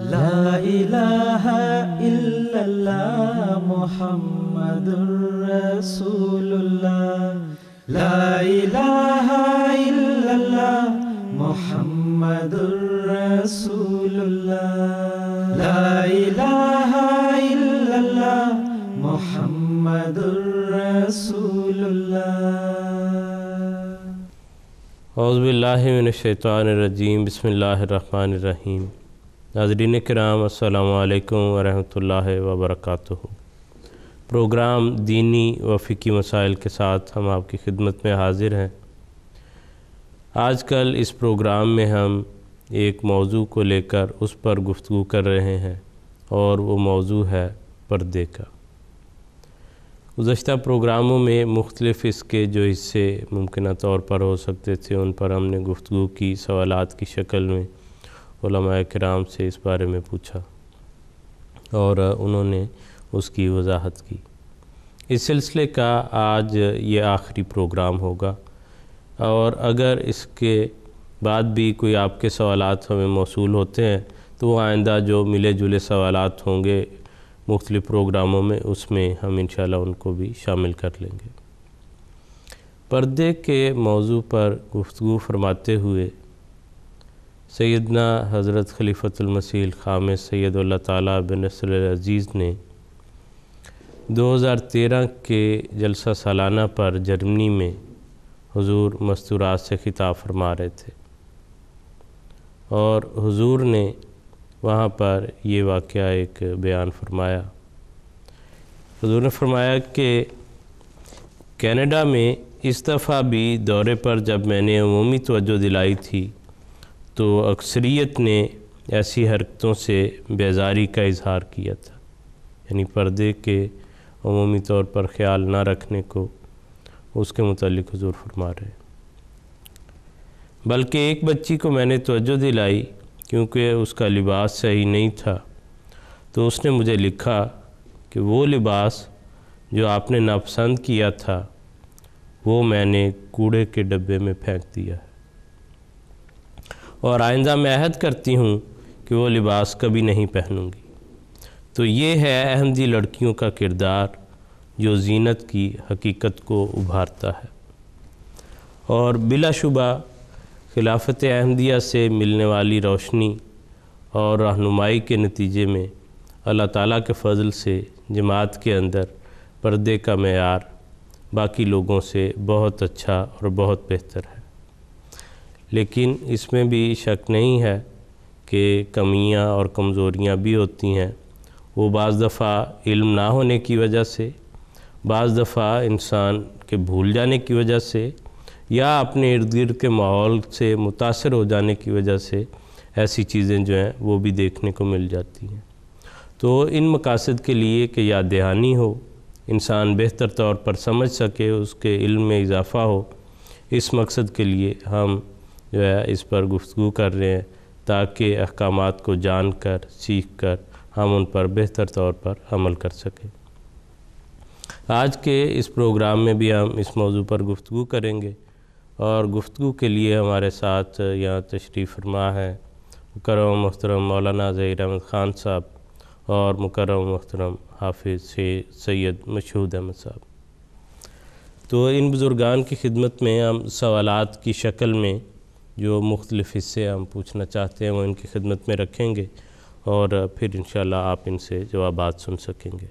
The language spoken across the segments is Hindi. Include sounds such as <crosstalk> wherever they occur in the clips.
لا إله إلا الله محمد رسول الله لا إله إلا الله محمد رسول الله لا إله إلا الله محمد رسول الله أعوذ بالله من الشيطان الرجيم بسم الله الرحمن الرحيم नाजरीन कराम अल्लाम वरहल वबरक प्रोग्राम दीनी व फ़िकी मसाइल के साथ हम आपकी खिदमत में हाजिर हैं आजकल इस प्रोग्राम में हम एक मौजू को लेकर उस पर गुफ्तु कर रहे हैं और वो मौजू है पर्दे का गुज्त प्रोग्रामों में मुख्तलफ इसके जो हिस्से मुमकिन तौर पर हो सकते थे उन पर हमने गुफ्तु की सवालत की शक्ल में कराम से इस बारे में पूछा और उन्होंने उसकी वजाहत की इस सिलसिले का आज ये आखिरी प्रोग्राम होगा और अगर इसके बाद भी कोई आपके सवाल हमें मौसू होते हैं तो वो आइंदा जो मिले जुले सवाल होंगे मुख्तलिफ़ प्रोग्रामों में उसमें हम इन उनको भी शामिल कर लेंगे पर्दे के मौजू पर गुफ्तु फरमाते हुए सैदना हज़रत खलीफ़तमसील ख़ाम सैद ताला बिन अज़ीज़ ने 2013 के जलसा सालाना पर जर्मनी में हुजूर मस्तूरात से ख़िताब फरमा रहे थे और हुजूर ने वहाँ पर ये वाक़ एक बयान फरमाया हुजूर ने फरमाया कि कनाडा में इस दफ़ा भी दौरे पर जब मैंने अमूमी तवज्जो दिलाई थी तो अक्सरियत ने ऐसी हरकतों से बेजारी का इजहार किया था यानी पर्दे के अमूमी तौर पर ख्याल ना रखने को उसके मुतालिक हजूर फरमा रहे बल्कि एक बच्ची को मैंने तोज्जो दिलाई क्योंकि उसका लिबास सही नहीं था तो उसने मुझे लिखा कि वो लिबास जो आपने नापसंद किया था वो मैंने कूड़े के डब्बे में फेंक दिया है और आइंदा मैं अहद करती हूँ कि वो लिबास कभी नहीं पहनूँगी तो ये है अहमदी लड़कियों का किरदार जो जीनत की हकीकत को उभारता है और बिलाशुबा खिलाफत अहमदिया से मिलने वाली रोशनी और रहनुमाई के नतीजे में अल्लाह ताला के फजल से जमात के अंदर पर्दे का मैार बाकी लोगों से बहुत अच्छा और बहुत बेहतर है लेकिन इसमें भी शक नहीं है कि कमियां और कमज़ोरियां भी होती हैं वो बज़ दफ़ा इल्म ना होने की वजह से बज़ दफ़ा इंसान के भूल जाने की वजह से या अपने इर्द गिर्द के माहौल से मुतासर हो जाने की वजह से ऐसी चीज़ें जो हैं वो भी देखने को मिल जाती हैं तो इन मकासद के लिए कि याद दहानी हो इंसान बेहतर तौर पर समझ सके उसके इल्म में इजाफ़ा हो इस मकसद के लिए हम जो है इस पर गुफ्तु कर रहे हैं ताकि अहकाम को जान कर सीख कर हम उन पर बेहतर तौर पर अमल कर सकें आज के इस प्रोग्राम में भी हम इस मौजू पर गुफ्तु करेंगे और गुफ्तु के लिए हमारे साथ यहाँ तशरीफ़ फरमा है मुकरम मोहतरम मौलाना जहिर अहमद ख़ान साहब और मुकरम मोहतरम हाफिज़ सैयद मशहूद अहमद साहब तो इन बुज़ुर्गान की खिदमत में हम सवालात की शक्ल में जो मुख्तलिफ़ हिस्से हम पूछना चाहते हैं वो इनकी खिदमत में रखेंगे और फिर इन आप इनसे जवाब सुन सकेंगे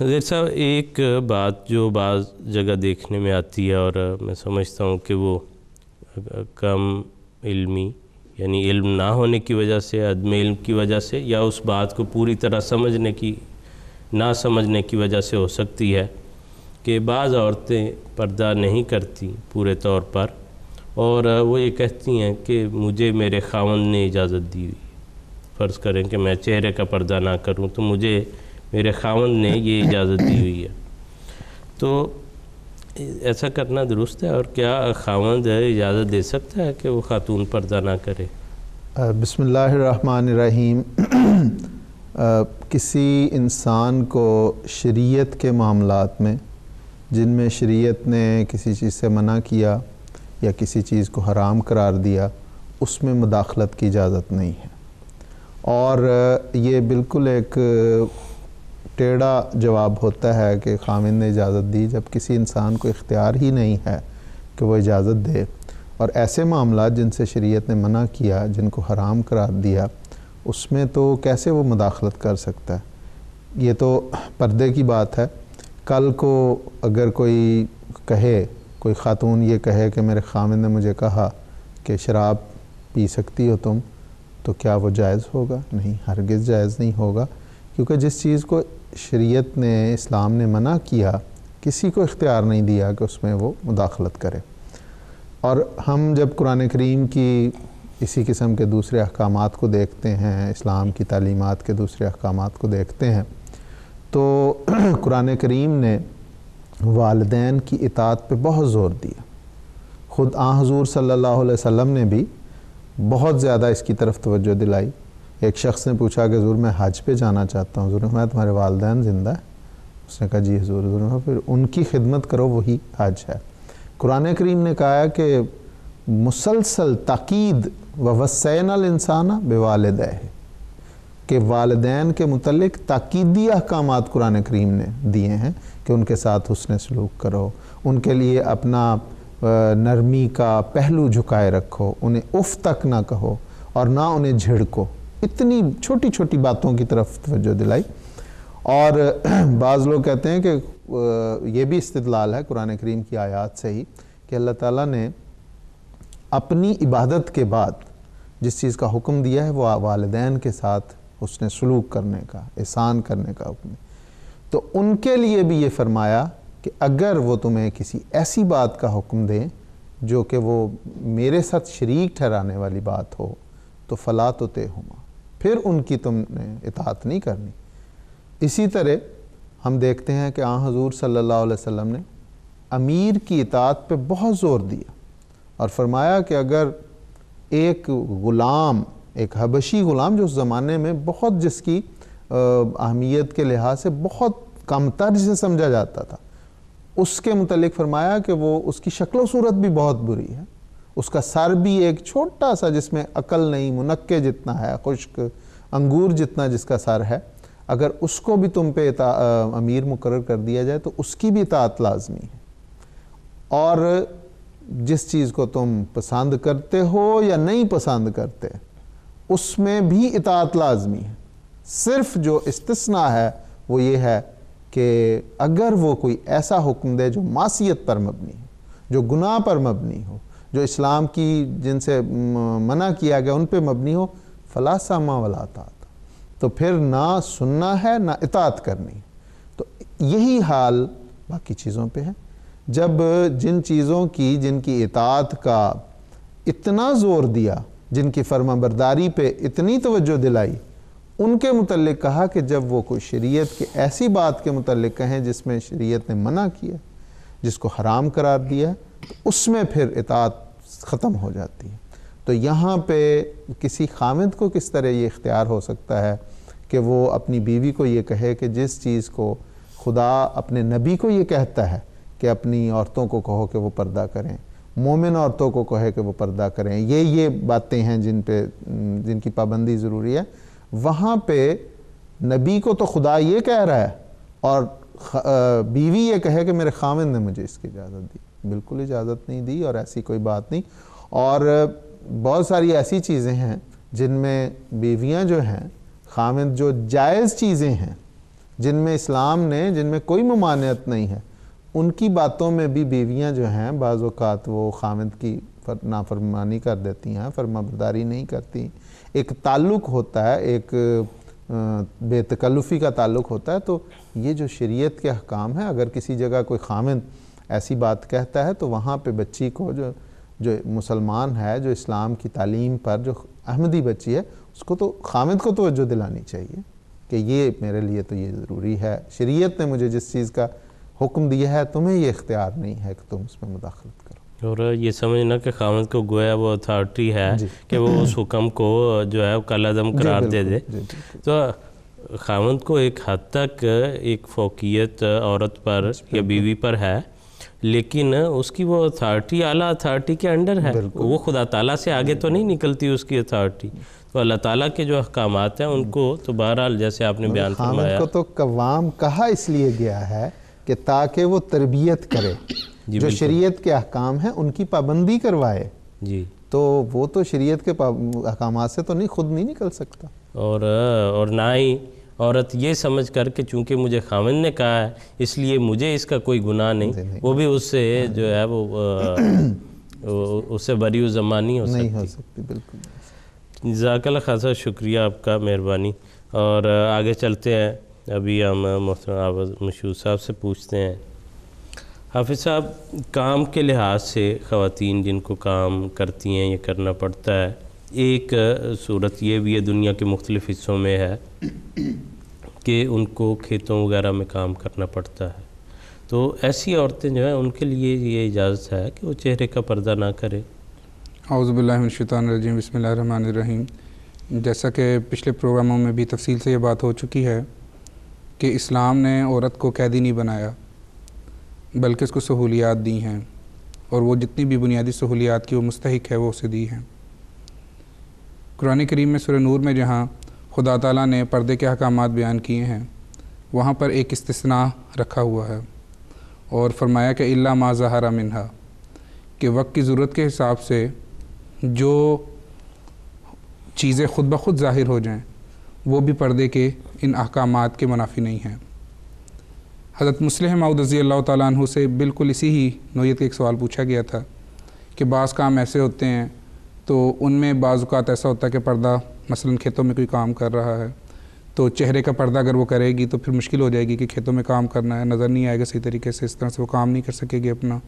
हजर साहब एक बात जो बाज़ जगह देखने में आती है और मैं समझता हूँ कि वो कम इल्मी यानी इल्म ना होने की वजह से अदम इल्म की वजह से या उस बात को पूरी तरह समझने की ना समझने की वजह से हो सकती है कि बाज़ औरतें पर्दा नहीं करती पूरे तौर पर और वो ये कहती हैं कि मुझे मेरे खावन ने इजाज़त दी हुई फ़र्ज़ करें कि मैं चेहरे का पर्दा ना करूं तो मुझे मेरे खावन ने ये इजाज़त दी हुई है तो ऐसा करना दुरुस्त है और क्या खावंद इजाज़त दे सकता है कि वो खातून पर्दा ना करे बसमीम किसी इंसान को शरीयत के मामलात में जिनमें शरीयत ने किसी चीज़ से मना किया या किसी चीज़ को हराम करार दिया उसमें मुदाखलत की इजाज़त नहीं है और ये बिल्कुल एक टेढ़ा जवाब होता है कि खामिन ने इजाज़त दी जब किसी इंसान को इख्तियार ही नहीं है कि वह इजाज़त दे और ऐसे मामला जिनसे शरीयत ने मना किया जिनको हराम करार दिया उसमें तो कैसे वो मुदाखलत कर सकता है ये तो पर्दे की बात है कल को अगर कोई कहे कोई ख़ातून ये कहे कि मेरे खामिद ने मुझे कहा कि शराब पी सकती हो तुम तो क्या वो जायज़ होगा नहीं हरगिज़ जायज़ नहीं होगा क्योंकि जिस चीज़ को शरीयत ने इस्लाम ने मना किया किसी को इख्तियार नहीं दिया कि उसमें वो मुदाखलत करे और हम जब कुरान करीम की इसी किस्म के दूसरे अहकाम को देखते हैं इस्लाम की तालीमत के दूसरे अहकाम को देखते हैं तो <clears throat> कुरान करीम ने वालदेन की इतात पे बहुत ज़ोर दिया ख़ुद आ हजूर सल्लल्लाहु अलैहि वसल्लम ने भी बहुत ज़्यादा इसकी तरफ तवज्जो दिलाई एक शख्स ने पूछा कि हजूर मैं हज पे जाना चाहता हूँ हजूर मैं तुम्हारे वालदेन ज़िंदा है उसने कहा जी हजूर हजूर मैं फिर उनकी खिदमत करो वही हज है कुरान करीम ने कहा कि मुसलसल तकीद व वसैनल इंसाना बेवालद है कि वालदेन के मतलब ताकीदी अहकाम कुरान करीम ने दिए हैं कि उनके साथ उसने सलूक करो उनके लिए अपना नरमी का पहलू झुकाए रखो उन्हें उफ तक ना कहो और ना उन्हें झिड़को इतनी छोटी छोटी बातों की तरफ तवज्जो दिलाई और <clears throat> बाज़ लोग कहते हैं कि ये भी इस्तलाल है कुरान करीम की आयात से ही कि अल्लाह ताला ने अपनी इबादत के बाद जिस चीज़ का हुक्म दिया है वह वालदेन के साथ उसने सलूक करने का एहसान करने का हुक्म तो उनके लिए भी ये फरमाया कि अगर वो तुम्हें किसी ऐसी बात का हुक्म दें जो कि वो मेरे साथ शरीक ठहराने वाली बात हो तो फला तो तय हुमा फिर उनकी तुमने इतात नहीं करनी इसी तरह हम देखते हैं कि आ हाँ, हजूर सल्ला वसम ने अमीर की इतात पे बहुत ज़ोर दिया और फरमाया कि अगर एक ग़ुलाम एक हबशी ग़ुलाम जो उस ज़माने में बहुत जिसकी अहमियत के लिहाज से बहुत कमतर जिसे समझा जाता था उसके मुतलिक फरमाया कि वो उसकी शक्ल सूरत भी बहुत बुरी है उसका सर भी एक छोटा सा जिसमें अकल नहीं मुनक्के जितना है खुश्क अंगूर जितना जिसका सर है अगर उसको भी तुम पे आ, अमीर मुकर कर दिया जाए तो उसकी भी इतात लाजमी है और जिस चीज़ को तुम पसंद करते हो या नहीं पसंद करते उसमें भी इतात लाजमी है सिर्फ जो इस्तना है वो ये है कि अगर वो कोई ऐसा हुक्म दे जो मासीत पर मबनी हो जो गुनाह पर मबनी हो जो इस्लाम की जिनसे मना किया गया उन पर मबनी हो फलासा सामा वाला तो फिर ना सुनना है ना इतात करनी तो यही हाल बाकी चीज़ों पे है जब जिन चीज़ों की जिनकी इतात का इतना ज़ोर दिया जिनकी फर्माबरदारी पे इतनी तवज्जो दिलाई उनके मुतलक कहा कि जब वो कोई शरीयत के ऐसी बात के मुतल कहें जिसमें शरीयत ने मना किया जिसको हराम करार दिया तो उसमें फिर इतात ख़त्म हो जाती है तो यहाँ पे किसी खामिद को किस तरह ये इख्तियार हो सकता है कि वो अपनी बीवी को ये कहे कि जिस चीज़ को खुदा अपने नबी को ये कहता है कि अपनी औरतों को कहो कि वो पर्दा करें मोमिन औरतों को कहे कि वो पर्दा करें ये ये बातें हैं जिन पे जिनकी पाबंदी ज़रूरी है वहाँ पे नबी को तो खुदा ये कह रहा है और बीवी ये कहे कि मेरे खामिन ने मुझे इसकी इजाज़त दी बिल्कुल इजाज़त नहीं दी और ऐसी कोई बात नहीं और बहुत सारी ऐसी चीज़ें हैं जिनमें बीवियाँ जो हैं खामिन जो जायज़ चीज़ें हैं जिनमें इस्लाम ने जिनमें कोई ममानियत नहीं है उनकी बातों में भी बीवियाँ जो हैं बाज़ात वो खामिद की नाफरमानी कर देती हैं फरमाबरदारी नहीं करती एक ताल्लुक़ होता है एक बेतकल्लुफ़ी का ताल्लुक़ होता है तो ये जो शरीयत के अहकाम है अगर किसी जगह कोई खामिन ऐसी बात कहता है तो वहाँ पे बच्ची को जो जो मुसलमान है जो इस्लाम की तालीम पर जो अहमदी बच्ची है उसको तो खामिद को तोज्जो दिलानी चाहिए कि ये मेरे लिए तो ये ज़रूरी है शरीयत ने मुझे जिस चीज़ का हुक्म दिया है तुम्हें ये इख्तियार नहीं है कि तुम उसमें मुदाखलत करो और ये समझना कि खामद को गोया वो अथॉरिटी है कि वो उस हुक्म को जो है कलादम करार दे दे तो खामद को एक हद तक एक फोकियत औरत पर या बीवी पर है लेकिन उसकी वो अथॉरिटी आला अथॉरिटी के अंडर है वो खुदा ताला से आगे तो नहीं निकलती उसकी अथॉरिटी तो अल्लाह ताला के जो अहकाम हैं उनको तो बहरहाल जैसे आपने मतलब बयान फरमाया को तो कवाम कहा इसलिए गया है कि ताकि वो तरबियत करे जो शरीयत के अहकाम हैं उनकी पाबंदी करवाए जी तो वो तो शरीयत के अहकाम से तो नहीं खुद नहीं निकल सकता और और ना ही औरत ये समझ कर के चूँकि मुझे खामिन ने कहा है इसलिए मुझे इसका कोई गुनाह नहीं, नहीं वो भी उससे जो है वो, <coughs> उससे बरी जमा नहीं हो सकती बिल्कुल खासा शुक्रिया आपका मेहरबानी और आगे चलते हैं अभी हम मोहतरम मशहूर साहब से पूछते हैं हाफिज़ साहब काम के लिहाज से ख़वान जिनको काम करती हैं ये करना पड़ता है एक सूरत ये भी है दुनिया के मुख्तलिफ़ हिस्सों में है कि उनको खेतों वगैरह में काम करना पड़ता है तो ऐसी औरतें जो हैं उनके लिए ये इजाज़त है कि वो चेहरे का पर्दा ना करें हाउज़बिल्लाशतानरजीम बसमीम जैसा कि पिछले प्रोग्रामों में भी तफसील से ये बात हो चुकी है कि इस्लाम ने औरत को कैदी नहीं बनाया बल्कि उसको सहूलियात दी हैं और वो जितनी भी बुनियादी सहूलियात की वो मुस्तक है वो उसे दी हैं कुरान करीम में सुर नूर में जहाँ खुदा तला ने पर्दे के अहकाम बयान किए हैं वहाँ पर एक इस्तना रखा हुआ है और फरमाया कि अल्ला मा जहारा मिनहा कि वक्त की ज़रूरत के हिसाब से जो चीज़ें खुद ब खुद ज़ाहिर हो जाएँ वो भी पर्दे के इन अहकाम के मुनाफी नहीं हैं हज़रत मुसलह माउद रज़ी अल्लाह तु से बिल्कुल इसी ही नोयत का एक सवाल पूछा गया था कि बाज़ काम ऐसे होते हैं तो उनमें बाज़ात ऐसा होता है कि पर्दा मसलन खेतों में कोई काम कर रहा है तो चेहरे का पर्दा अगर वो करेगी तो फिर मुश्किल हो जाएगी कि खेतों में काम करना है नज़र नहीं आएगा सही तरीके से इस तरह से वो काम नहीं कर सकेगी अपना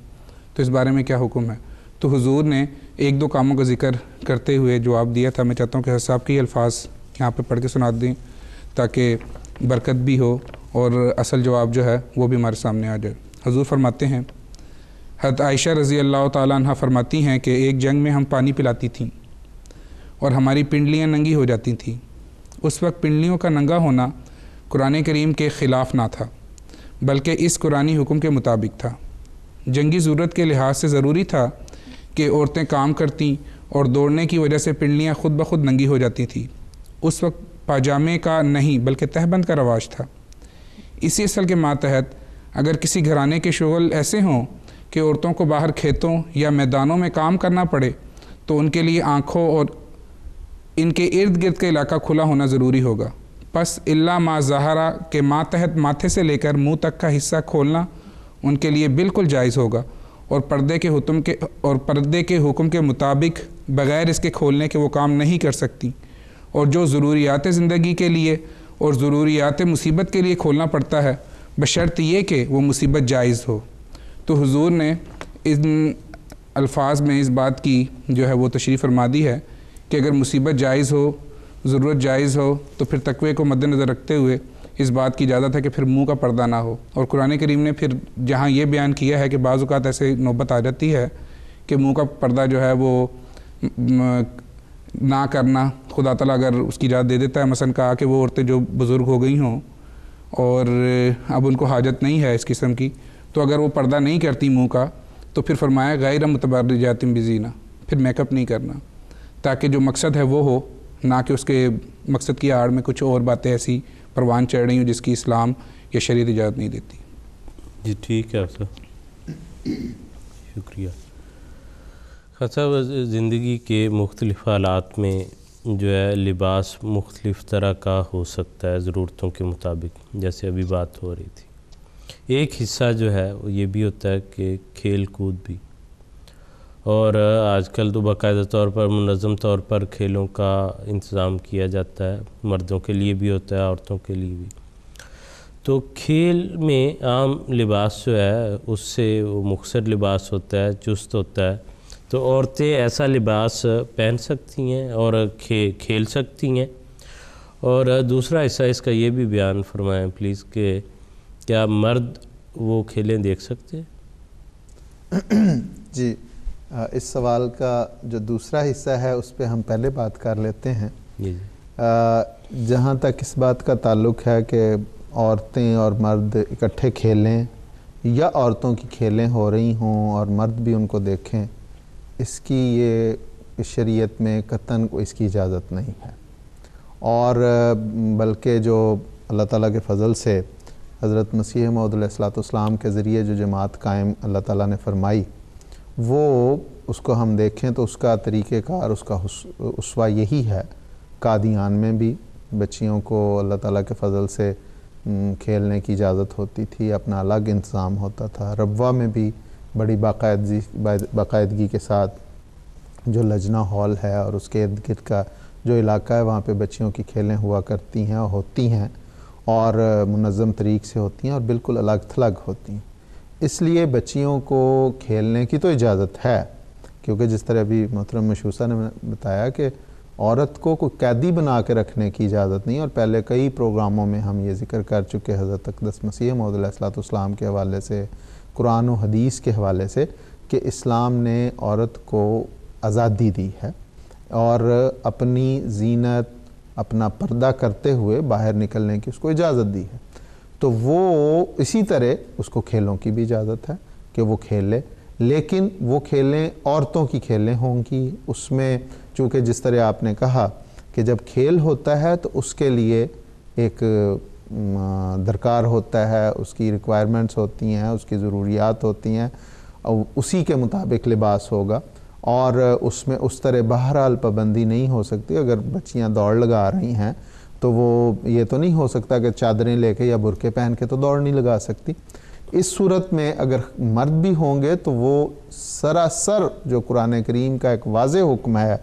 तो इस बारे में क्या हुक्म है तो हुजूर ने एक दो कामों का जिक्र करते हुए जवाब दिया था मैं चाहता हूँ कि हर साहब के अल्फाज यहाँ पर पढ़ के सुना दें ताकि बरकत भी हो और असल जवाब जो है वो भी हमारे सामने आ जाए हजूर फरमाते हैं हत आयशा रज़ी अल्लाह तह फरमाती हैं कि एक जंग में हम पानी पिलाती थी और हमारी पिंडलियाँ नंगी हो जाती थीं उस वक्त पिंडलियों का नंगा होना कुरान करीम के ख़िलाफ़ ना था बल्कि इस कुरानी हुक्म के मुताबिक था जंगी ज़रूरत के लिहाज से ज़रूरी था कि औरतें काम करती और दौड़ने की वजह से पिंडलियाँ खुद ब खुद नंगी हो जाती थी उस वक्त पाजामे का नहीं बल्कि तहबंद का रवाज था इसी असल के मातहत अगर किसी घराने के शगल ऐसे हों कि औरतों को बाहर खेतों या मैदानों में काम करना पड़े तो उनके लिए आँखों और इनके इर्द गिर्द का इलाका खुला होना ज़रूरी होगा बस इला माँ जहरा के मातहत माथे से लेकर मुँह तक का हिस्सा खोलना उनके लिए बिल्कुल जायज़ होगा और पर्दे के हुक्म के और पर्दे के हुक्म के मुताबिक बग़ैर इसके खोलने के वो काम नहीं कर सकती और जो ज़रूरियात ज़िंदगी के लिए और ज़रूरियात मुसीबत के लिए खोलना पड़ता है बशर्त ये कि वो मुसीबत जायज़ हो तो हुजूर ने इन अल्फाज में इस बात की जो है वो तशरीफ़ फरमा दी है कि अगर मुसीबत जायज़ हो ज़रूरत जायज़ हो तो फिर तकवे को मद्दनज़र रखते हुए इस बात की इजाज़त है कि फिर मुंह का पर्दा ना हो और कुरान करीम ने फिर जहाँ ये बयान किया है कि बाज़ात ऐसे नौबत आ जाती है कि मुँह का पर्दा जो है वो ना करना खुदा तला अगर उसकी इजाज़त दे देता है मसन कहा कि वो औरतें जो बुज़ुर्ग हो गई हों और अब उनको हाजत नहीं है इस किस्म की तो अगर वो पर्दा नहीं करती मुँह का तो फिर फरमाया गैर मतबर जातिम बिजीना फिर मेकअप नहीं करना ताकि जो मकसद है वो हो ना कि उसके मकसद की आड़ में कुछ और बातें ऐसी परवान चढ़ रही हूँ जिसकी इस्लाम या शरीत इजाज़त नहीं देती जी ठीक है सर शुक्रिया खासा अच्छा, ज़िंदगी के मुख्तलिफ़ हालात में जो है लिबास मुख्तलिफ़ तरह का हो सकता है ज़रूरतों के मुताबिक जैसे अभी बात हो रही थी एक हिस्सा जो है ये भी होता है कि खेल कूद भी और आजकल तो बाकायदा तौर पर मनज़म तौर पर खेलों का इंतज़ाम किया जाता है मर्दों के लिए भी होता है औरतों के लिए भी तो खेल में आम लिबास जो है उससे वो मुखसर लिबास होता है चुस्त होता है तो औरतें ऐसा लिबास पहन सकती हैं और खे, खेल सकती हैं और दूसरा हिस्सा इसका ये भी बयान फरमाएं प्लीज़ कि क्या मर्द वो खेलें देख सकते हैं <coughs> जी इस सवाल का जो दूसरा हिस्सा है उस पर हम पहले बात कर लेते हैं जहाँ तक इस बात का ताल्लुक है कि औरतें और मर्द इकट्ठे खेलें या औरतों की खेलें हो रही हों और मर्द भी उनको देखें इसकी ये इस शरीयत में कतन को इसकी इजाज़त नहीं है और बल्कि जो अल्लाह ताला के फजल से हज़रत मसीह मौदलाम के ज़रिए जो जमात कायम अल्लाह ताला ने फरमाई वो उसको हम देखें तो उसका तरीक़ेकार उसका उसवा यही है कादियान में भी बच्चियों को अल्लाह ताला के फ़ल से खेलने की इजाज़त होती थी अपना अलग इंतज़ाम होता था रबा में भी बड़ी बाकायदगी बाकायदगी के साथ जो लजना हॉल है और उसके इर्द गिर्द का जो इलाका है वहाँ पे बच्चियों की खेलें हुआ करती हैं और होती हैं और मुनज़म तरीक़ से होती हैं और बिल्कुल अलग थलग होती हैं इसलिए बच्चियों को खेलने की तो इजाज़त है क्योंकि जिस तरह अभी मोहतरम मशूसा ने बताया कि औरत को कोई कैदी बना के रखने की इजाज़त नहीं और पहले कई प्रोग्रामों में हम ये जिक्र कर चुके हज़रत अकदस मसीह मौदलाम के हवाले से कुरान हदीस के हवाले से कि इस्लाम ने औरत को आज़ादी दी है और अपनी जीनत अपना पर्दा करते हुए बाहर निकलने की उसको इजाज़त दी है तो वो इसी तरह उसको खेलों की भी इजाज़त है कि वो खेले लेकिन वो खेलें औरतों की खेलें होंगी उसमें चूँकि जिस तरह आपने कहा कि जब खेल होता है तो उसके लिए एक दरकार होता है उसकी रिक्वायरमेंट्स होती हैं उसकी ज़रूरियात होती हैं और उसी के मुताबिक लिबास होगा और उसमें उस तरह बहरहाल पाबंदी नहीं हो सकती अगर बच्चियां दौड़ लगा रही हैं तो वो ये तो नहीं हो सकता कि चादरें लेके या बुरके पहन के तो दौड़ नहीं लगा सकती इस सूरत में अगर मर्द भी होंगे तो वो सरासर जो कुरान करीम का एक वाज हुक्म है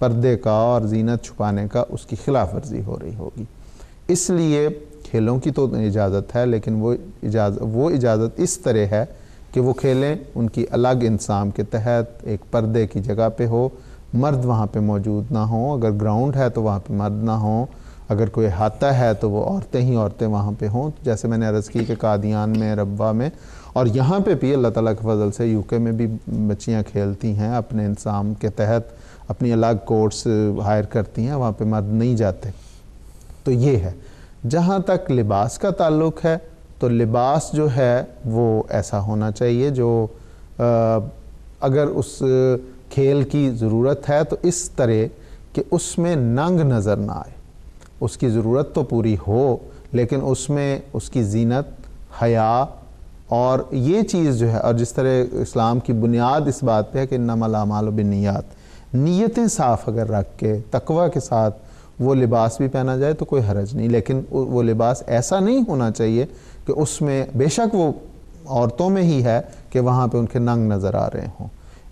पर्दे का और जीनत छुपाने का उसकी खिलाफ वर्जी हो रही होगी इसलिए खेलों की तो इजाज़त है लेकिन वो इजाज़त वो इजाज़त इस तरह है कि वो खेलें उनकी अलग इंसाम के तहत एक पर्दे की जगह पे हो मर्द वहाँ पे मौजूद ना हो अगर ग्राउंड है तो वहाँ पे मर्द ना हो अगर कोई हाथा है तो वो औरतें ही औरतें वहाँ पे हों तो जैसे मैंने अर्ज़ की कि कादियान में रब्बा में और यहाँ पे भी अल्लाह ताला के फजल से यूके में भी बच्चियाँ खेलती हैं अपने इंसाम के तहत अपनी अलग कोर्ट्स हायर करती हैं वहाँ पर मर्द नहीं जाते तो ये है जहाँ तक लिबास का ताल्लुक है तो लिबास जो है वो ऐसा होना चाहिए जो आ, अगर उस खेल की ज़रूरत है तो इस तरह कि उसमें नंग नज़र ना आए उसकी ज़रूरत तो पूरी हो लेकिन उसमें उसकी जीनत हया और ये चीज़ जो है और जिस तरह इस्लाम की बुनियाद इस बात पे है कि नमल आमाल बिनियात नीयतें साफ़ अगर रख के तकवा के साथ वो लिबास भी पहना जाए तो कोई हरज नहीं लेकिन वो लिबास ऐसा नहीं होना चाहिए कि उसमें बेशक वो औरतों में ही है कि वहाँ पे उनके नंग नज़र आ रहे हों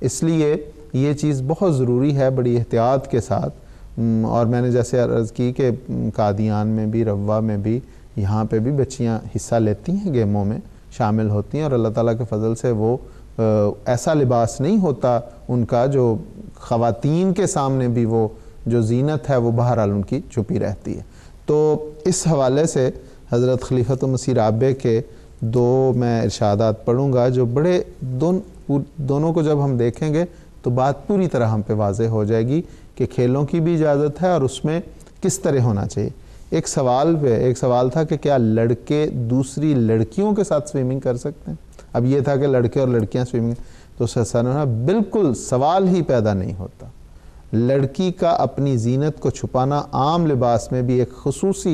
इसलिए ये चीज़ बहुत ज़रूरी है बड़ी एहतियात के साथ और मैंने जैसे अर्ज़ की कि कादियान में भी रवा में भी यहाँ पे भी बच्चियाँ हिस्सा लेती हैं गेमों में शामिल होती हैं और अल्लाह ताला के फजल से वो ऐसा लिबास नहीं होता उनका जो ख़वातीन के सामने भी वो जो जीनत है वो बहरहाल उनकी छुपी रहती है तो इस हवाले से हज़रत खलीफत मसी राबे के दो मैं इर्शादात पढ़ूँगा जो बड़े दोन दोनों को जब हम देखेंगे तो बात पूरी तरह हम पे वाज हो जाएगी कि खेलों की भी इजाज़त है और उसमें किस तरह होना चाहिए एक सवाल पे एक सवाल था कि क्या लड़के दूसरी लड़कियों के साथ स्विमिंग कर सकते हैं अब ये था कि लड़के और लड़कियां स्विमिंग तो सर बिल्कुल सवाल ही पैदा नहीं होता लड़की का अपनी जीनत को छुपाना आम लिबास में भी एक खसूस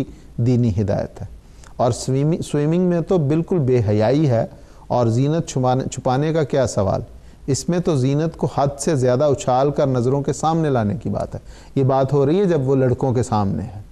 दीनी हिदायत है और स्विमिंग स्विमिंग में तो बिल्कुल बेहयाई है और जीनत छुपाने छुपाने का क्या सवाल इसमें तो जीनत को हद से ज़्यादा उछाल कर नज़रों के सामने लाने की बात है ये बात हो रही है जब वो लड़कों के सामने है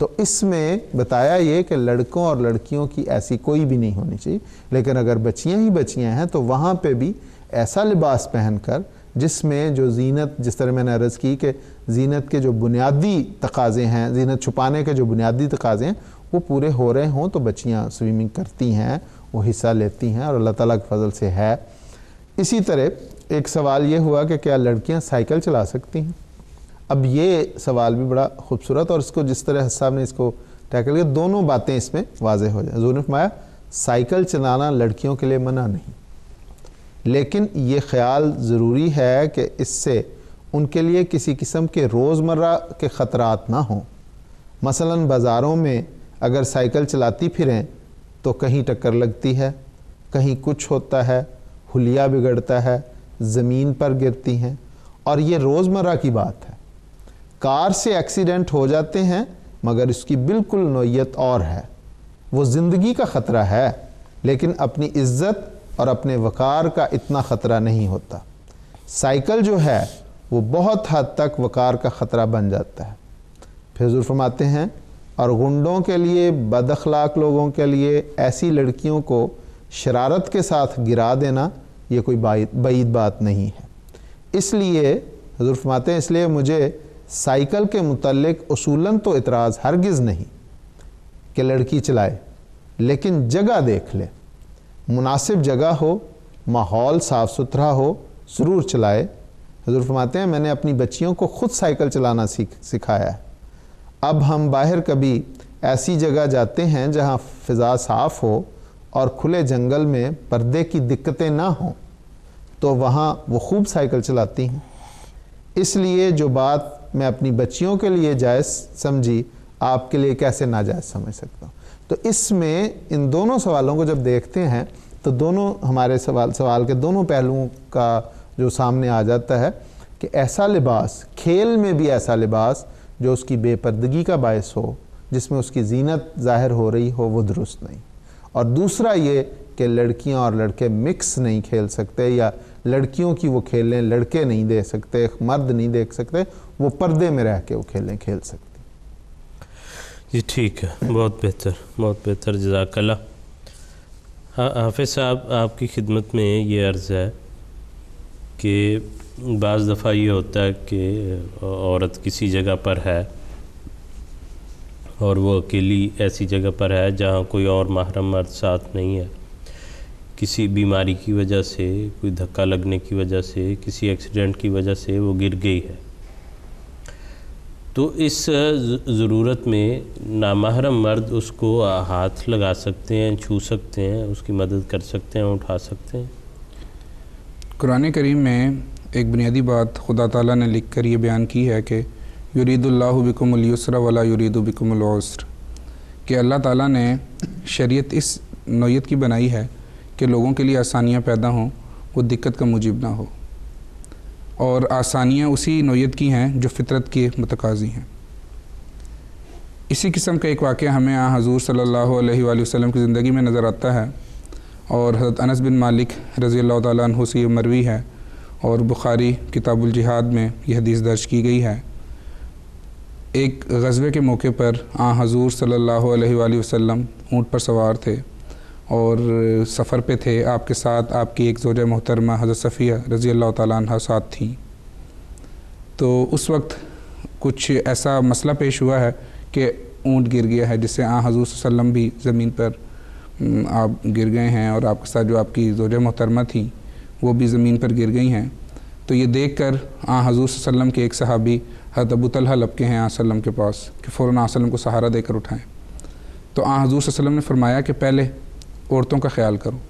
तो इसमें बताया ये कि लड़कों और लड़कियों की ऐसी कोई भी नहीं होनी चाहिए लेकिन अगर बच्चियाँ ही बच्चियाँ हैं तो वहाँ पर भी ऐसा लिबास पहन कर जिसमें जो जीनत जिस तरह मैंने अर्ज़ की कि जीनत के जो बुनियादी तकाजे हैं जीनत छुपाने के जो बुनियादी तकाजे हैं वो पूरे हो रहे हों तो बच्चियाँ स्विमिंग करती हैं वो हिस्सा लेती हैं और अल्लाह ताला के फजल से है इसी तरह एक सवाल ये हुआ कि क्या लड़कियाँ साइकिल चला सकती हैं अब ये सवाल भी बड़ा खूबसूरत और इसको जिस तरह साहब ने इसको टैकल किया दोनों बातें इसमें वाजह हो जाए जोनफ माया साइकिल चलाना लड़कियों के लिए मना नहीं लेकिन ये ख्याल ज़रूरी है कि इससे उनके लिए किसी किस्म के रोज़मर्रा के ख़तरा ना हों मसलन बाज़ारों में अगर साइकिल चलाती फिरें तो कहीं टक्कर लगती है कहीं कुछ होता है हुलिया बिगड़ता है ज़मीन पर गिरती हैं और ये रोज़मर्रा की बात है कार से एक्सीडेंट हो जाते हैं मगर इसकी बिल्कुल नोयत और है वो ज़िंदगी का ख़तरा है लेकिन अपनी इज़्ज़त और अपने वक़ार का इतना ख़तरा नहीं होता साइकिल जो है वो बहुत हद तक वक़ार का ख़तरा बन जाता है फिर हजूर फरमाते हैं और गुंडों के लिए बदखलाक लोगों के लिए ऐसी लड़कियों को शरारत के साथ गिरा देना ये कोई बाईद बात नहीं है इसलिए हजूर फरमाते हैं इसलिए मुझे साइकिल के मतलब असूलन तो इतराज़ हरगिज़ नहीं कि लड़की चलाए लेकिन जगह देख ले मुनासिब जगह हो माहौल साफ़ सुथरा हो ज़रूर चलाए हजूर फरमाते हैं मैंने अपनी बच्चियों को खुद साइकिल चलाना सीख सिखाया है अब हम बाहर कभी ऐसी जगह जाते हैं जहाँ फ़िज़ा साफ़ हो और खुले जंगल में पर्दे की दिक्कतें ना हों तो वहाँ वो खूब साइकिल चलाती हैं इसलिए जो बात मैं अपनी बच्चियों के लिए जायज़ समझी आपके लिए कैसे नाजायज़ समझ सकता हूँ तो इसमें इन दोनों सवालों को जब देखते हैं तो दोनों हमारे सवाल सवाल के दोनों पहलुओं का जो सामने आ जाता है कि ऐसा लिबास खेल में भी ऐसा लिबास जो उसकी बेपर्दगी का बायस हो जिसमें उसकी जीनत ज़ाहिर हो रही हो वो दुरुस्त नहीं और दूसरा ये कि लड़कियां और लड़के मिक्स नहीं खेल सकते या लड़कियों की वो खेलें लड़के नहीं दे सकते मर्द नहीं देख सकते वो पर्दे में रह के वो खेलें खेल सकते जी ठीक है बहुत बेहतर बहुत बेहतर जजाकला हाँ हाफिज़ साहब आपकी खिदमत में ये अर्ज़ है कि बज़ दफ़ा ये होता है कि औरत किसी जगह पर है और वो अकेली ऐसी जगह पर है जहाँ कोई और महरम मर्द साथ नहीं है किसी बीमारी की वजह से कोई धक्का लगने की वजह से किसी एक्सीडेंट की वजह से वो गिर गई है तो इस ज़रूरत में नामहरम मर्द उसको हाथ लगा सकते हैं छू सकते हैं उसकी मदद कर सकते हैं उठा सकते हैं कुरान करीम में एक बुनियादी बात खुदा ताला ने लिख कर ये बयान की है कि युरीदुल्लाबिकमलसरा वाला युरीदबिकमलसर कि अल्लाह ताला ने शरीयत इस नोयत की बनाई है कि लोगों के लिए आसानियाँ पैदा हों वो दिक्कत का मुजिब ना हो और आसानियाँ उसी नोयत की हैं जो फितरत के मतकाजी हैं इसी किस्म का एक वाक़ हमें हजूर सल्ला वसम की ज़िंदगी में नज़र आता है और हज़रत अनस बिन मालिक रज़ी अल्लाह तु से ये मरवी है और बुखारी किताबुल जिहाद में यह हदीस दर्ज की गई है एक गज़बे के मौके पर आ हजूर सल्ला वसम ऊँट पर सवार थे और सफ़र पे थे आपके साथ आपकी एक जोजा मोहतरमा हज़रत सफ़िया रज़ी अल्लाह तह साथ थी तो उस वक्त कुछ ऐसा मसला पेश हुआ है कि ऊँट गिर गया है जिससे आ हजूर वसम भी ज़मीन पर आप गिर गए हैं और आपके साथ जो आपकी जोजा मोहतरमा थी वो भी ज़मीन पर गिर गई हैं तो ये देख कर आ हजूर वसम के एक सहाबी हजरत अबू तलहा लपके हैं आसलम के पास कि फ़ौर आसलम को सहारा देकर उठाएँ तो आ हजूर वसम ने फरमाया कि पहले औरतों का ख्याल करो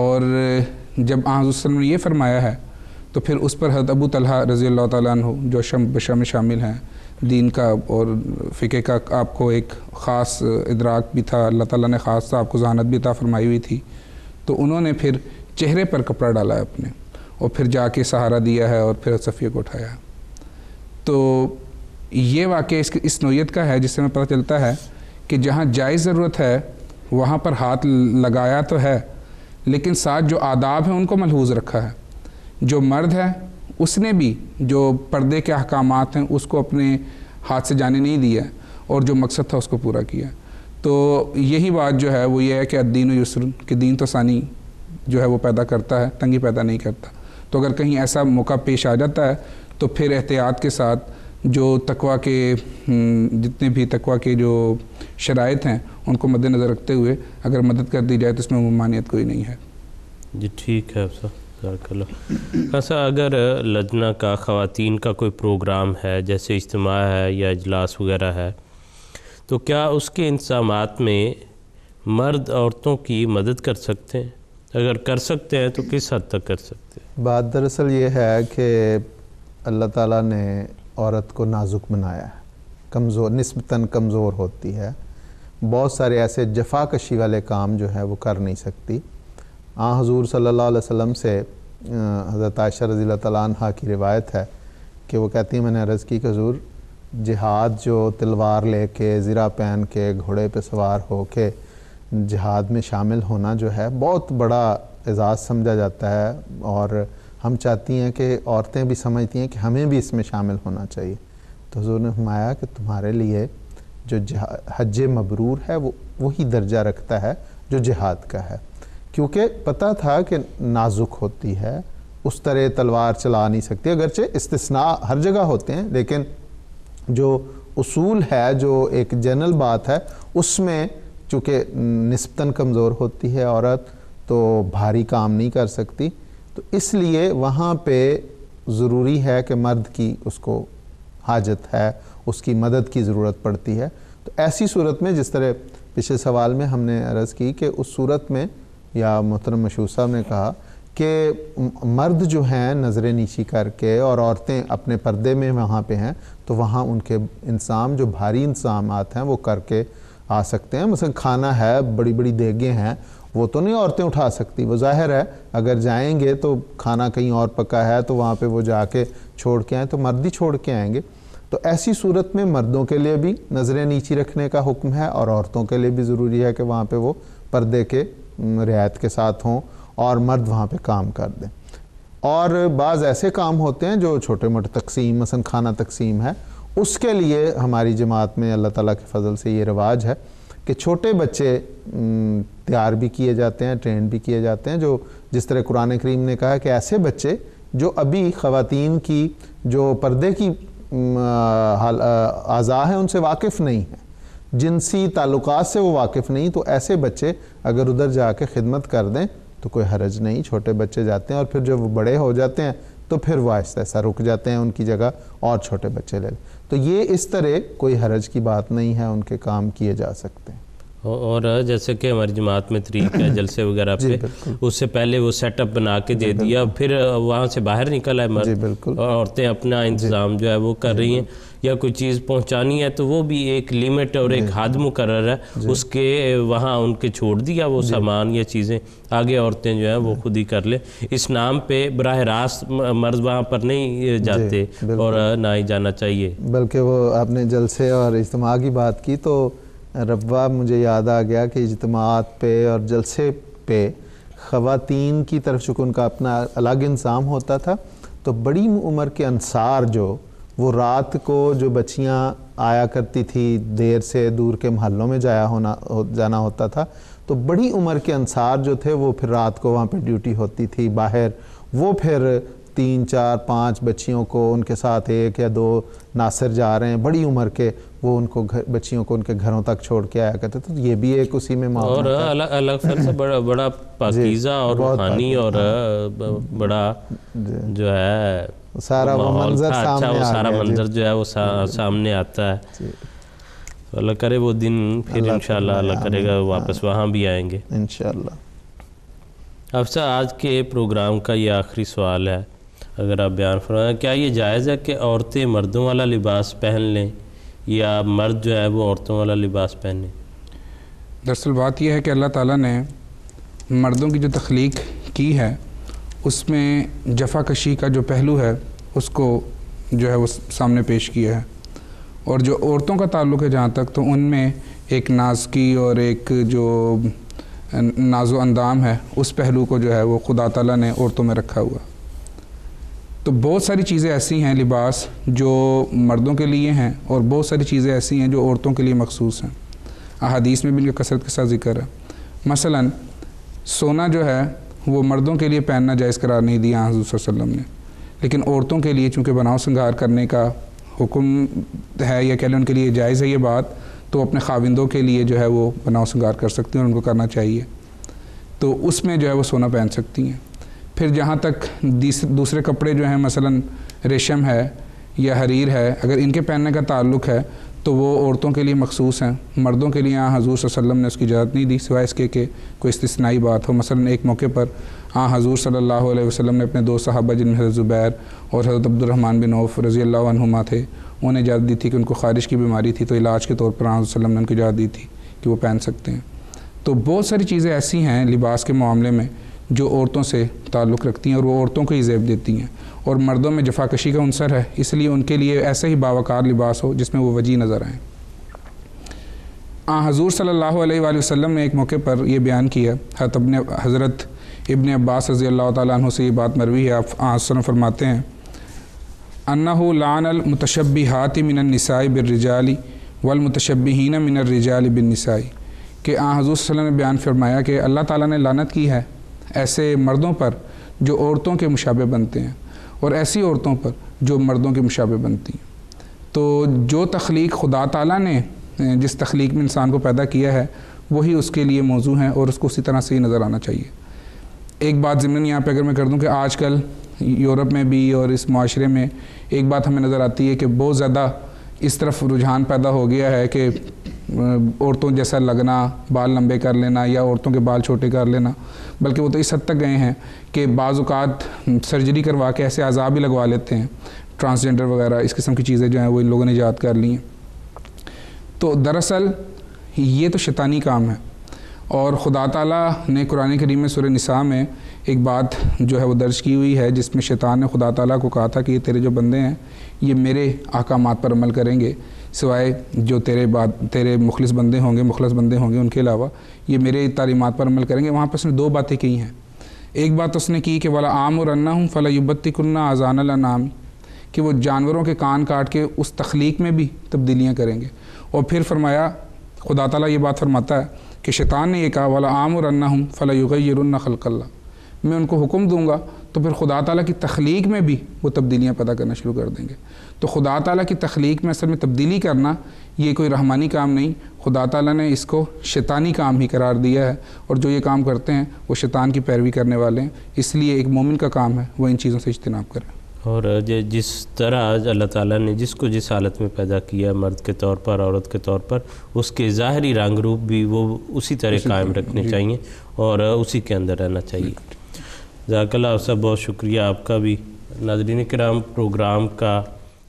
और जब आज़म ने यह फरमाया है तो फिर उस पर हजरत अबू तलहा रज़ी अल्लाह हो जो शम बशा में शामिल हैं दीन का और फ़िके का आपको एक ख़ास इदराक भी था अल्लाह ताला ने ख़ास था तो आपको जहानत भी था फरमाई हुई थी तो उन्होंने फिर चेहरे पर कपड़ा डाला है अपने और फिर जाके सहारा दिया है और फिर सफ़ी को उठाया तो ये वाक़ इस, इस नोयत का है जिससे हमें पता चलता है कि जहाँ जायज़ ज़रूरत है वहाँ पर हाथ लगाया तो है लेकिन साथ जो आदाब हैं उनको मलहूज रखा है जो मर्द है उसने भी जो पर्दे के अहकाम हैं उसको अपने हाथ से जाने नहीं दिया और जो मकसद था उसको पूरा किया तो यही बात जो है वो ये है कि अद्दीन यसर कि दीन तो सानी जो है वो पैदा करता है तंगी पैदा नहीं करता तो अगर कहीं ऐसा मौका पेश आ जाता है तो फिर एहतियात के साथ जो तकवा के हम्म, जितने भी तकवा के जो शराइ हैं उनको मद्देनज़र रखते हुए अगर मदद कर दी जाए तो इसमें मानियत कोई नहीं है जी ठीक है ऐसा अगर लजना का ख़वातीन का कोई प्रोग्राम है जैसे इज्तम है या अजलास वगैरह है तो क्या उसके इंतजाम में मर्द औरतों की मदद कर सकते हैं अगर कर सकते हैं तो किस हद तक कर सकते हैं बात दरअसल ये है कि अल्लाह ताला ने औरत को नाजुक बनाया है कमज़ोर नस्बता कमज़ोर होती है बहुत सारे ऐसे जफाकशी वाले काम जो है वो कर नहीं सकती आ हाँ, हजूर सल्ला वसम से हज़रत आयशा रज़ी तला की रिवायत है कि वो कहती है मैंने अर्ज़ की हजूर जिहाद जो तलवार ले के ज़रा पहन के घोड़े पर सवार हो के जहाद में शामिल होना जो है बहुत बड़ा एजाज़ समझा जाता है और हम चाहती हैं कि औरतें भी समझती हैं कि हमें भी इसमें शामिल होना चाहिए तो हजूर ने हमाया कि तुम्हारे लिए जो हज मबरूर है वो वही दर्जा रखता है जो जिहाद का है क्योंकि पता था कि नाजुक होती है उस तरह तलवार चला नहीं सकती अगरचे इस्तना हर जगह होते हैं लेकिन जो उसूल है जो एक जनरल बात है उसमें चूँकि नस्बता कमज़ोर होती है औरत तो भारी काम नहीं कर सकती तो इसलिए वहाँ पे ज़रूरी है कि मर्द की उसको हाजत है उसकी मदद की ज़रूरत पड़ती है तो ऐसी सूरत में जिस तरह पिछले सवाल में हमने अर्ज़ की कि उस सूरत में या मोहतरम साहब ने कहा कि मर्द जो हैं नज़रें नीची करके और औरतें अपने पर्दे में वहाँ पे हैं तो वहाँ उनके इंसाम जो भारी इंसाम आते हैं वो करके आ सकते हैं मतलब खाना है बड़ी बड़ी देगें हैं वो तो नहीं औरतें उठा सकती वो जाहिर है अगर जाएंगे तो खाना कहीं और पका है तो वहाँ पे वो जाके छोड़ के आएँ तो मर्द ही छोड़ के आएंगे तो ऐसी सूरत में मर्दों के लिए भी नज़रें नीचे रखने का हुक्म है और औरतों के लिए भी ज़रूरी है कि वहाँ पे वो पर्दे के रियायत के साथ हों और मर्द वहाँ पे काम कर दें और बाज़ ऐसे काम होते हैं जो छोटे मोटे तकसीम मसन खाना तकसीम है उसके लिए हमारी जमात में अल्लाह ताला के फजल से ये रिवाज है कि छोटे बच्चे तैयार भी किए जाते हैं ट्रेंड भी किए जाते हैं जो जिस तरह कुरान करीम ने कहा कि ऐसे बच्चे जो अभी ख़वातीन की जो पर्दे की अज़ा हैं उनसे वाकिफ़ नहीं हैं जिनसी ताल्लुक से वो वाकिफ़ नहीं तो ऐसे बच्चे अगर उधर जा कर खिदमत कर दें तो कोई हरज नहीं छोटे बच्चे जाते हैं और फिर जब वो बड़े हो जाते हैं तो फिर वह आहिस्ता आहिस्ता रुक जाते हैं उनकी जगह और छोटे बच्चे ले तो ये इस तरह कोई हरज की बात नहीं है उनके काम किए जा सकते हैं और जैसे कि हमारी जमात में तरीक है <coughs> जलसे वगैरह पे उससे पहले वो सेटअप बना के दे दिया फिर वहाँ से बाहर निकल आए मर्द और औरतें अपना इंतज़ाम जो है वो कर रही हैं या कोई चीज़ पहुँचानी है तो वो भी एक लिमिट और एक हद मुकर है उसके वहाँ उनके छोड़ दिया वो सामान या चीज़ें आगे औरतें जो है वो खुद ही कर ले इस नाम पर बरह रास्त मर्द वहाँ पर नहीं जाते और ना ही जाना चाहिए बल्कि वो आपने जलसे और इज्तम की बात की तो रबा मुझे याद आ गया कि इजमात पे और जलसे पे ख़वान की तरफ चूँकि उनका अपना अलग इंसाम होता था तो बड़ी उम्र के अनसार जो वो रात को जो बच्चियाँ आया करती थी देर से दूर के महलों में जाया होना हो, जाना होता था तो बड़ी उम्र के अनसार जो थे वो फिर रात को वहाँ पे ड्यूटी होती थी बाहर वो फिर तीन चार पाँच बच्चियों को उनके साथ एक या दो नासिर जा रहे हैं बड़ी उम्र के वो उनको घर बच्चियों को उनके घरों तक छोड़ के आया करते तो ये भी एक उसी में मामला और अलग अलग फन से बड़ा बड़ा पाकिजा <laughs> और रूहानी और हाँ। बड़ा जो है सारा वो मंजर सामने अच्छा, वो सारा मंजर जो है वो सा, सामने आता है तो अल्लाह करे वो दिन फिर इंशाल्लाह अल्लाह करेगा हाँ। वापस वहाँ भी आएंगे इंशाल्लाह अब सर आज के प्रोग्राम का ये आखिरी सवाल है अगर आप बयान फरमाएं क्या ये जायज़ है कि औरतें मर्दों वाला लिबास पहन लें या मर्द जो है वो औरतों वाला लिबास पहने दरअसल बात यह है कि अल्लाह ताला ने मर्दों की जो तख्लीक की है उसमें जफा कशी का जो पहलू है उसको जो है वो सामने पेश किया है और जो औरतों का ताल्लुक है जहाँ तक तो उनमें एक नाजकी और एक जो नाजो अंदाम है उस पहलू को जो है वो खुदा तला ने औरतों में रखा हुआ तो बहुत सारी चीज़ें ऐसी हैं लिबास जो मर्दों के लिए हैं और बहुत सारी चीज़ें ऐसी हैं जो औरतों के लिए मखसूस हैं अदीस में भी इनका कसरत के साथ जिक्र है मसला सोना जो है वो मर्दों के लिए पहनना जायज़ करार नहीं दिया हजूर वसम ने लेकिन औरतों के लिए चूँकि बनाव संगार करने का हुक्म है या कह लें उनके लिए जायज़ है ये बात तो अपने खाविंदों के लिए जो है वो बनाव संगार कर सकती हैं और उनको करना चाहिए तो उसमें जो है वो सोना पहन सकती हैं फिर जहाँ तक दूसरे कपड़े जो हैं मसलन रेशम है या हरीर है अगर इनके पहनने का ताल्लुक है तो वो औरतों के लिए मखसूस हैं मर्दों के लिए यहाँ हजूर सल्लम ने उसकी इजाज़त नहीं दी सिवाय इसके के कोई इस्तनाई बात हो मसलन एक मौके पर हाँ हजूर सल्लल्लाहु अलैहि वसल्लम ने अपने दो सहाबा जिनमें हज़रत ज़ुबैर और हज़रत अब्दुलरहमान बिन औफ रज़ी अल्लाहुमा थे उन्हें इजाज़त दी थी कि उनको खारिश की बीमारी थी तो इलाज के तौर पर हाँ वसलम ने उनको इजाज़त दी थी कि वो पहन सकते हैं तो बहुत सारी चीज़ें ऐसी हैं लिबास के मामले में जो औरतों से ताल्लुक़ रखती हैं और वो औरतों को ही जेब देती हैं और मर्दों में जफाकशी का अनसर है इसलिए उनके लिए ऐसे ही बावकार लिबास हो जिसमें वो वजी नज़र आएँ आ हजूर सल्लल्लाहु वसम ने एक मौके पर यह बयान किया ने हज़रत इबन अब्बास रज़ी अल्लाह तु से ये बात मरवी है आप आसन फरमाते हैं अन्ना अलमतशबी हाति मिनसाई बिरजाली रिजाली बिन बिनसाई के आ हजूर ने बयान फरमाया कि अल्लाह ताली ने लानत की है ऐसे मर्दों पर जो औरतों के मुशाबे बनते हैं और ऐसी औरतों पर जो मर्दों के मुशाबे बनती हैं तो जो तख्लीक खुदा ताला ने जिस तख्लीक में इंसान को पैदा किया है वही उसके लिए मौजू हैं और उसको उसी तरह से ही नज़र आना चाहिए एक बात ज़मीन यहाँ पे अगर मैं कर दूँ कि आज कल यूरोप में भी और इस माशरे में एक बात हमें नज़र आती है कि बहुत ज़्यादा इस तरफ रुझान पैदा हो गया है कि औरतों जैसा लगना बाल लंबे कर लेना या औरतों के बाल छोटे कर लेना बल्कि वो तो इस हद तक गए हैं कि बाज़ात सर्जरी करवा के ऐसे अज़ा भी लगवा लेते हैं ट्रांसजेंडर वगैरह इस किस्म की चीज़ें जो हैं वो इन लोगों ने याद कर ली हैं तो दरअसल ये तो शैतानी काम है और ख़ुदा तला ने कुरान करीम में सुर नसा में एक बात जो है वो दर्ज की हुई है जिसमें शैतान ने खुदा तला को कहा था कि ये तेरे जो बंदे हैं ये मेरे अहकाम पर अमल करेंगे सिवाय जो तेरे बाद तेरे मुखलिस बंदे होंगे मुखलस बंदे होंगे उनके अलावा ये मेरे तालीमत पर अमल करेंगे वहाँ पर उसने दो बातें की हैं एक बात तो उसने की कि वाला आम और अन्ना हूँ फला युबत्ती कन्ना अजान नाम कि वो जानवरों के कान काट के उस तख्लीक में भी तब्दीलियाँ करेंगे और फिर फरमाया खुदा तला ये बात फरमाता है कि शैतान ने यह कहा वाला आम और अन्ना हूँ फला युगैरन खलकल्ला मैं उनको हुक्म दूंगा तो फिर खुदा तला की तख्लीक में भी वो तब्दीलियाँ पता करना शुरू कर देंगे तो खुदा ताली की तख्लीक में असल में तब्दीली करना ये कोई रहमानी काम नहीं खुदा ताली ने इसको शैतानी काम ही करार दिया है और जो ये काम करते हैं वो शैतान की पैरवी करने वाले हैं इसलिए एक मोमिन का काम है वो इन चीज़ों से इजतनाब करें और जिस तरह अल्लाह ताला ने जिसको जिस हालत में पैदा किया मर्द के तौर पर औरत के तौर पर उसके ज़ाहरी रंग रूप भी वो उसी तरह कायम रखने चाहिए और उसी के अंदर रहना चाहिए जाकला साहब बहुत शुक्रिया आपका भी नाजरीन कराम प्रोग्राम का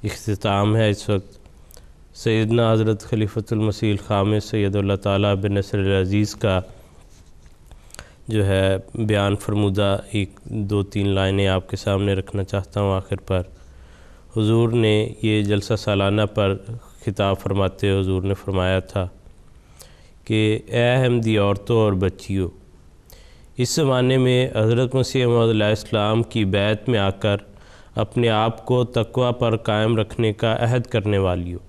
अख्ताम है इस वक्त सैदना हज़रत खलीफ़तमसील ख़ाम सैदल ताली बिन का जो है बयान फरमुदा एक दो तीन लाइनें आपके सामने रखना चाहता हूँ आखिर पर हज़ूर ने ये जलसा सालाना पर खिताब फरमाते हजूर ने फरमाया था कि अहमदी औरतों और बच्चियों इस ज़माने में हज़रत मसीह अहमदम की बैत में आकर अपने आप को तकवा पर कायम रखने का अहद करने वाली हो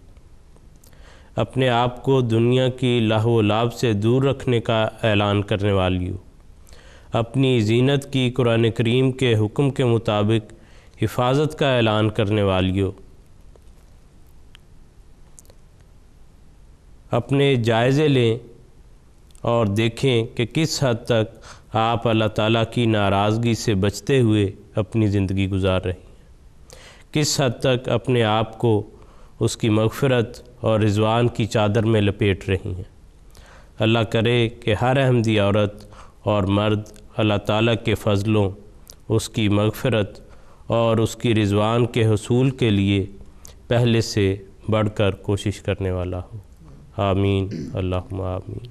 अपने आप को दुनिया की लाहो लाभ से दूर रखने का ऐलान करने वाली हो अपनी जीनत की कुरान करीम के हुक्म के मुताबिक हिफाजत का ऐलान करने वाली हो अपने जायज़े लें और देखें कि किस हद तक आप अल्लाह ताला की नाराज़गी से बचते हुए अपनी ज़िंदगी गुजार रहे किस हद तक अपने आप को उसकी मगफरत और रिजवान की चादर में लपेट रही हैं अल्लाह करे कि हर अहमदी औरत और मर्द अल्लाह ताला के फ़ज़लों उसकी मगफरत और उसकी रिजवान के हसूल के लिए पहले से बढ़कर कोशिश करने वाला हो आमीन अल्लाह आमीन